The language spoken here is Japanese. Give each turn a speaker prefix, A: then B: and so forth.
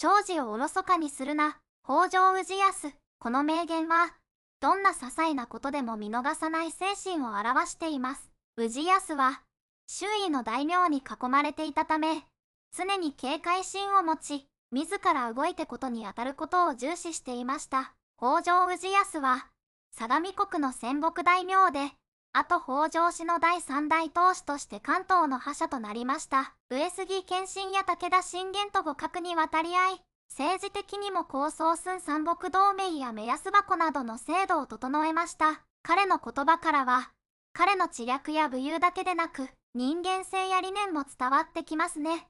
A: 生死をおろそかにするな、北条氏康。この名言は、どんな些細なことでも見逃さない精神を表しています。氏康は、周囲の大名に囲まれていたため、常に警戒心を持ち、自ら動いてことに当たることを重視していました。北条氏康は、相模国の戦国大名で、あと北条氏の第三代当主として関東の覇者となりました。上杉謙信や武田信玄と互角に渡り合い、政治的にも構想寸三国同盟や目安箱などの制度を整えました。彼の言葉からは、彼の知略や武勇だけでなく、人間性や理念も伝わってきますね。